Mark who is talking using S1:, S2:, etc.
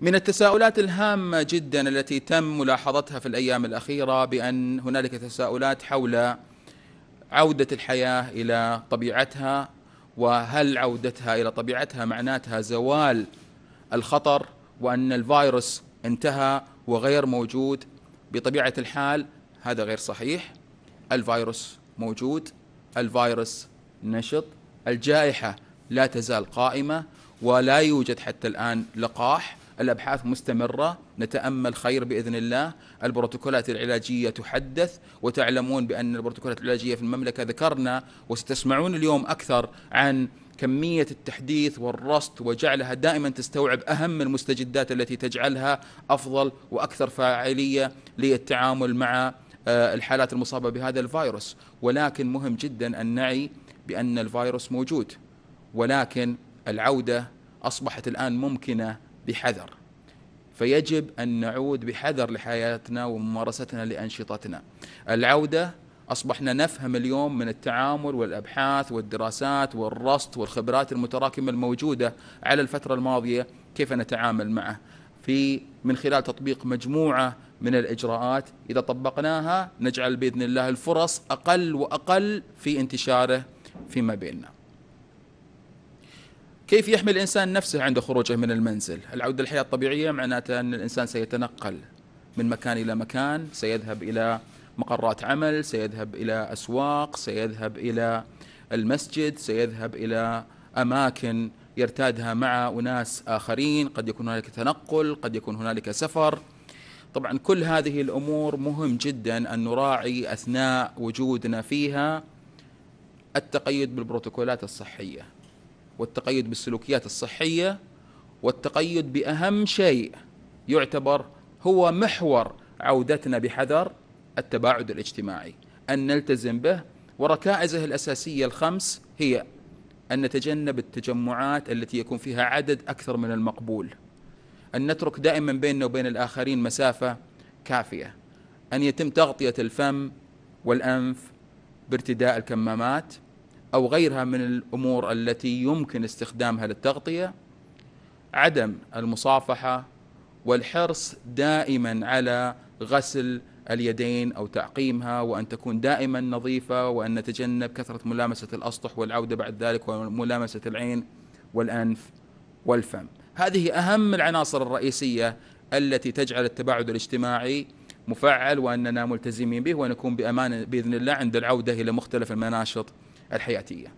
S1: من التساؤلات الهامة جدا التي تم ملاحظتها في الأيام الأخيرة بأن هنالك تساؤلات حول عودة الحياة إلى طبيعتها وهل عودتها إلى طبيعتها معناتها زوال الخطر وأن الفيروس انتهى وغير موجود بطبيعة الحال هذا غير صحيح الفيروس موجود الفيروس نشط الجائحة لا تزال قائمة ولا يوجد حتى الآن لقاح الابحاث مستمره نتامل خير باذن الله البروتوكولات العلاجيه تحدث وتعلمون بان البروتوكولات العلاجيه في المملكه ذكرنا وستسمعون اليوم اكثر عن كميه التحديث والرصد وجعلها دائما تستوعب اهم المستجدات التي تجعلها افضل واكثر فاعليه للتعامل مع آه، الحالات المصابه بهذا الفيروس ولكن مهم جدا ان نعي بان الفيروس موجود ولكن العودة أصبحت الآن ممكنة بحذر فيجب أن نعود بحذر لحياتنا وممارستنا لأنشطتنا العودة أصبحنا نفهم اليوم من التعامل والأبحاث والدراسات والرصد والخبرات المتراكمة الموجودة على الفترة الماضية كيف نتعامل معه في من خلال تطبيق مجموعة من الإجراءات إذا طبقناها نجعل بإذن الله الفرص أقل وأقل في انتشاره فيما بيننا كيف يحمي الإنسان نفسه عند خروجه من المنزل العودة للحياة الطبيعية معناتها أن الإنسان سيتنقل من مكان إلى مكان سيذهب إلى مقرات عمل سيذهب إلى أسواق سيذهب إلى المسجد سيذهب إلى أماكن يرتادها مع أناس آخرين قد يكون هنالك تنقل قد يكون هنالك سفر طبعا كل هذه الأمور مهم جدا أن نراعي أثناء وجودنا فيها التقيد بالبروتوكولات الصحية والتقيد بالسلوكيات الصحية والتقيد بأهم شيء يعتبر هو محور عودتنا بحذر التباعد الاجتماعي أن نلتزم به وركائزه الأساسية الخمس هي أن نتجنب التجمعات التي يكون فيها عدد أكثر من المقبول أن نترك دائما بيننا وبين الآخرين مسافة كافية أن يتم تغطية الفم والأنف بارتداء الكمامات أو غيرها من الأمور التي يمكن استخدامها للتغطية عدم المصافحة والحرص دائما على غسل اليدين أو تعقيمها وأن تكون دائما نظيفة وأن نتجنب كثرة ملامسة الأسطح والعودة بعد ذلك وملامسة العين والأنف والفم هذه أهم العناصر الرئيسية التي تجعل التباعد الاجتماعي مفعل وأننا ملتزمين به ونكون بأمان بإذن الله عند العودة إلى مختلف المناشط الحياتيه